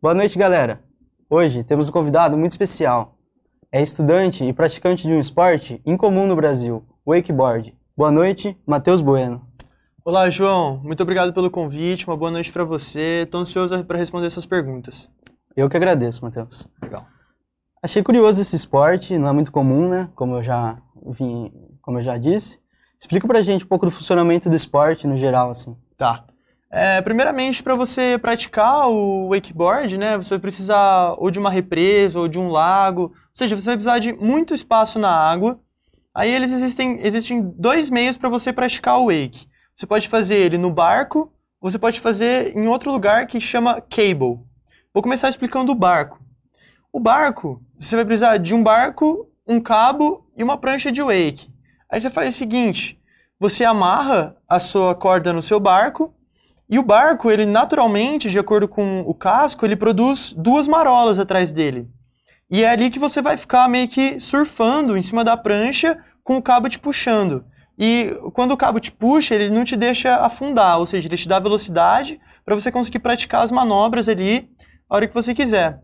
Boa noite, galera. Hoje temos um convidado muito especial. É estudante e praticante de um esporte incomum no Brasil, wakeboard. Boa noite, Matheus Bueno. Olá, João. Muito obrigado pelo convite. Uma boa noite para você. Estou ansioso para responder essas perguntas. Eu que agradeço, Matheus. Legal. Achei curioso esse esporte, não é muito comum, né? Como eu já vim, como eu já disse. Explica pra gente um pouco do funcionamento do esporte no geral, assim. Tá. É, primeiramente, para você praticar o wakeboard, né, você vai precisar ou de uma represa ou de um lago, ou seja, você vai precisar de muito espaço na água. Aí eles existem, existem dois meios para você praticar o wake. Você pode fazer ele no barco, você pode fazer em outro lugar que chama cable. Vou começar explicando o barco. O barco, você vai precisar de um barco, um cabo e uma prancha de wake. Aí você faz o seguinte, você amarra a sua corda no seu barco, e o barco, ele naturalmente, de acordo com o casco, ele produz duas marolas atrás dele. E é ali que você vai ficar meio que surfando em cima da prancha com o cabo te puxando. E quando o cabo te puxa, ele não te deixa afundar, ou seja, ele te dá velocidade para você conseguir praticar as manobras ali a hora que você quiser.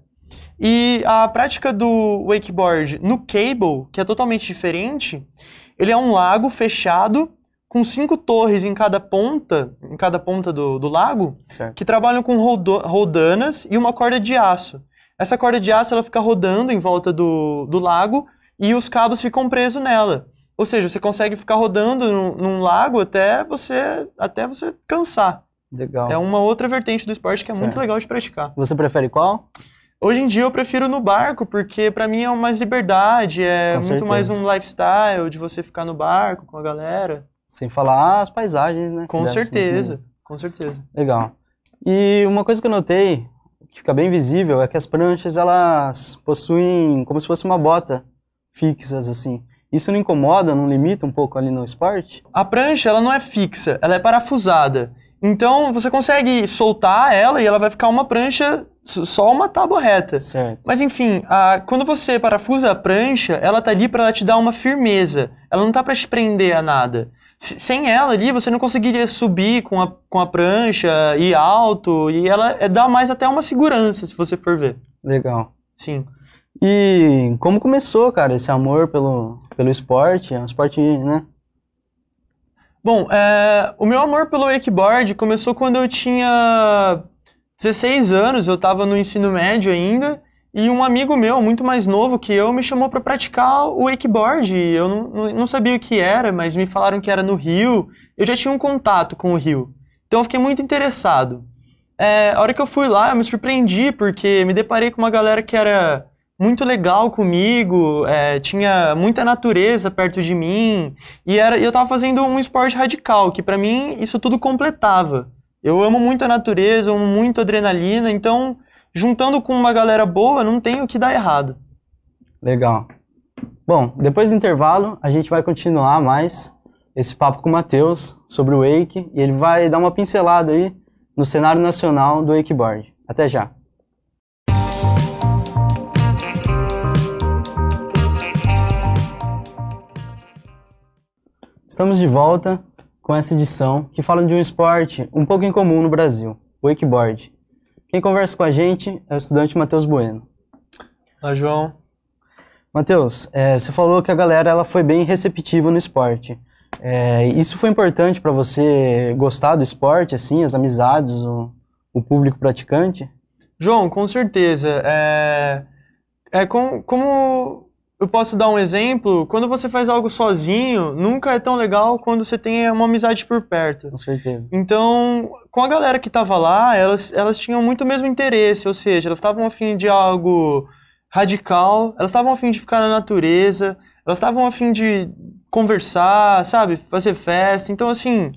E a prática do wakeboard no cable, que é totalmente diferente, ele é um lago fechado com cinco torres em cada ponta, em cada ponta do, do lago, certo. que trabalham com roldanas e uma corda de aço. Essa corda de aço ela fica rodando em volta do, do lago e os cabos ficam presos nela. Ou seja, você consegue ficar rodando num, num lago até você até você cansar. Legal. É uma outra vertente do esporte que é certo. muito legal de praticar. Você prefere qual? Hoje em dia eu prefiro no barco, porque para mim é mais liberdade, é com muito certeza. mais um lifestyle de você ficar no barco com a galera. Sem falar as paisagens, né? Com certeza, com certeza. Legal. E uma coisa que eu notei, que fica bem visível, é que as pranchas, elas possuem como se fosse uma bota fixas, assim. Isso não incomoda, não limita um pouco ali no esporte? A prancha, ela não é fixa, ela é parafusada. Então, você consegue soltar ela e ela vai ficar uma prancha, só uma tábua reta. Certo. Mas, enfim, a, quando você parafusa a prancha, ela tá ali para te dar uma firmeza. Ela não tá para te prender a nada sem ela ali, você não conseguiria subir com a, com a prancha, ir alto, e ela é, dá mais até uma segurança, se você for ver. Legal. Sim. E como começou, cara, esse amor pelo, pelo esporte? É um esporte, né? Bom, é, o meu amor pelo wakeboard começou quando eu tinha 16 anos, eu estava no ensino médio ainda, e um amigo meu, muito mais novo que eu, me chamou para praticar o wakeboard. Eu não, não, sabia o que era, mas me falaram que era no Rio. Eu já tinha um contato com o Rio. Então eu fiquei muito interessado. É, a hora que eu fui lá, eu me surpreendi, porque me deparei com uma galera que era muito legal comigo, é, tinha muita natureza perto de mim. E era, eu estava fazendo um esporte radical, que para mim isso tudo completava. Eu amo muito a natureza, amo muito a adrenalina, então juntando com uma galera boa, não tem o que dar errado. Legal. Bom, depois do intervalo, a gente vai continuar mais esse papo com o Matheus sobre o Wake e ele vai dar uma pincelada aí no cenário nacional do wakeboard. Até já. Estamos de volta com essa edição que fala de um esporte um pouco incomum no Brasil, o wakeboard. Quem conversa com a gente é o estudante Matheus Bueno. Olá, João. Matheus, é, você falou que a galera ela foi bem receptiva no esporte. É, isso foi importante para você gostar do esporte, assim, as amizades, o, o público praticante? João, com certeza. É, é com, como eu posso dar um exemplo. Quando você faz algo sozinho, nunca é tão legal quando você tem uma amizade por perto. Com certeza. Então, com a galera que estava lá, elas, elas tinham muito o mesmo interesse, ou seja, elas estavam afim de algo radical, elas estavam afim de ficar na natureza, elas estavam afim de conversar, sabe, fazer festa. Então, assim,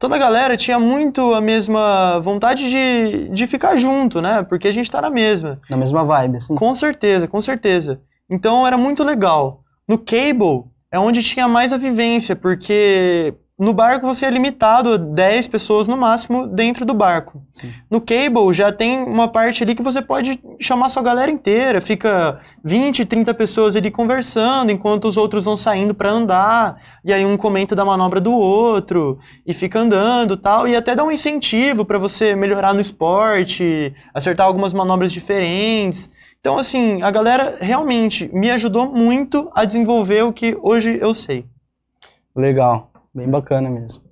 toda a galera tinha muito a mesma vontade de, de ficar junto, né? Porque a gente tá na mesma. Na mesma vibe, assim. Com certeza, com certeza. Então era muito legal. No cable é onde tinha mais a vivência, porque no barco você é limitado a 10 pessoas no máximo dentro do barco. Sim. No cable já tem uma parte ali que você pode chamar sua galera inteira, fica 20, 30 pessoas ali conversando enquanto os outros vão saindo para andar, e aí um comenta da manobra do outro e fica andando, tal, e até dá um incentivo para você melhorar no esporte, acertar algumas manobras diferentes. Então, assim, a galera realmente me ajudou muito a desenvolver o que hoje eu sei. Legal, bem bacana mesmo.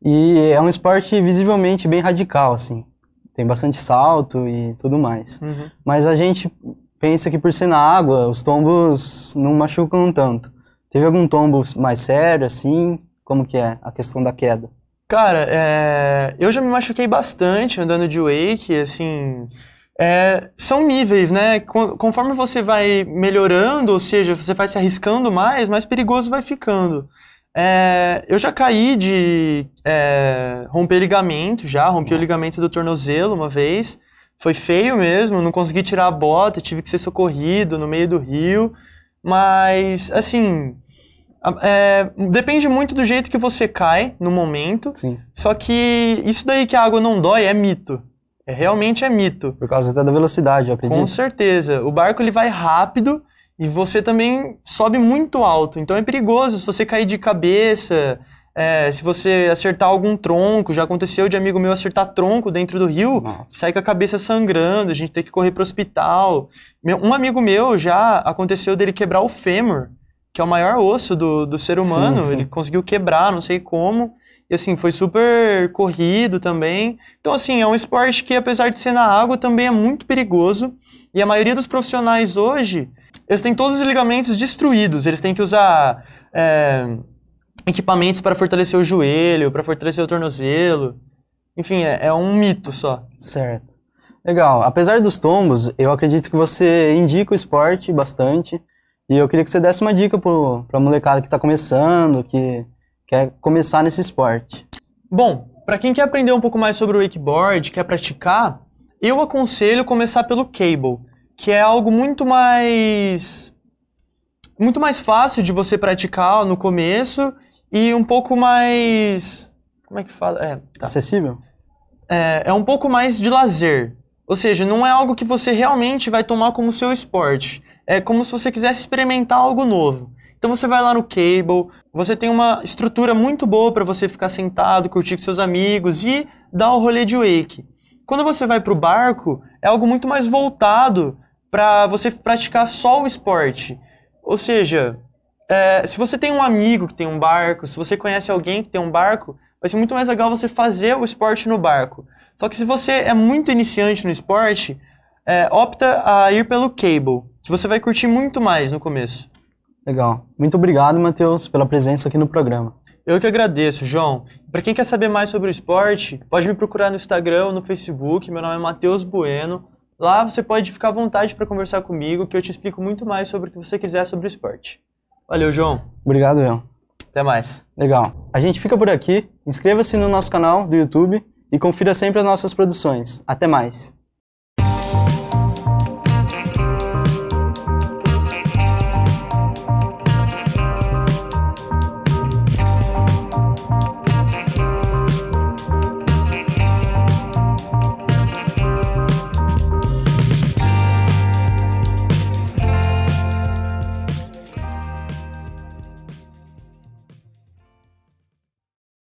E é um esporte visivelmente bem radical, assim. Tem bastante salto e tudo mais. Uhum. Mas a gente pensa que por ser na água, os tombos não machucam tanto. Teve algum tombo mais sério, assim? Como que é a questão da queda? Cara, é... eu já me machuquei bastante andando de wake, assim é, são níveis, né? Conforme você vai melhorando, ou seja, você vai se arriscando mais, mais perigoso vai ficando. É, eu já caí de é, romper ligamento, já rompi Nossa. o ligamento do tornozelo uma vez. Foi feio mesmo, não consegui tirar a bota, tive que ser socorrido no meio do rio. Mas, assim, é, depende muito do jeito que você cai no momento. Sim. Só que isso daí que a água não dói é mito. É, realmente é mito. Por causa até da velocidade, eu acredito. Com certeza. O barco ele vai rápido e você também sobe muito alto. Então é perigoso se você cair de cabeça, é, se você acertar algum tronco. Já aconteceu de amigo meu acertar tronco dentro do rio, Nossa. sai com a cabeça sangrando, a gente tem que correr para o hospital. Meu, um amigo meu já aconteceu dele quebrar o fêmur, que é o maior osso do, do ser humano. Sim, sim. Ele conseguiu quebrar, não sei como. E assim, foi super corrido também. Então, assim, é um esporte que, apesar de ser na água, também é muito perigoso. E a maioria dos profissionais hoje, eles têm todos os ligamentos destruídos. Eles têm que usar é, equipamentos para fortalecer o joelho, para fortalecer o tornozelo. Enfim, é, é um mito só. Certo. Legal. Apesar dos tombos, eu acredito que você indica o esporte bastante. E eu queria que você desse uma dica para a molecada que está começando, que quer começar nesse esporte? Bom, para quem quer aprender um pouco mais sobre o wakeboard, quer praticar, eu aconselho começar pelo cable, que é algo muito mais muito mais fácil de você praticar no começo e um pouco mais como é que fala? É, tá. acessível. É, é um pouco mais de lazer. Ou seja, não é algo que você realmente vai tomar como seu esporte. É como se você quisesse experimentar algo novo. Então você vai lá no Cable, você tem uma estrutura muito boa para você ficar sentado, curtir com seus amigos e dar o rolê de wake. Quando você vai para o barco, é algo muito mais voltado para você praticar só o esporte. Ou seja, é, se você tem um amigo que tem um barco, se você conhece alguém que tem um barco, vai ser muito mais legal você fazer o esporte no barco. Só que se você é muito iniciante no esporte, é, opta a ir pelo cable, que você vai curtir muito mais no começo. Legal. Muito obrigado, Matheus, pela presença aqui no programa. Eu que agradeço, João. Para quem quer saber mais sobre o esporte, pode me procurar no Instagram ou no Facebook. Meu nome é Matheus Bueno. Lá você pode ficar à vontade para conversar comigo, que eu te explico muito mais sobre o que você quiser sobre o esporte. Valeu, João. Obrigado, João. Até mais. Legal. A gente fica por aqui. Inscreva-se no nosso canal do YouTube e confira sempre as nossas produções. Até mais.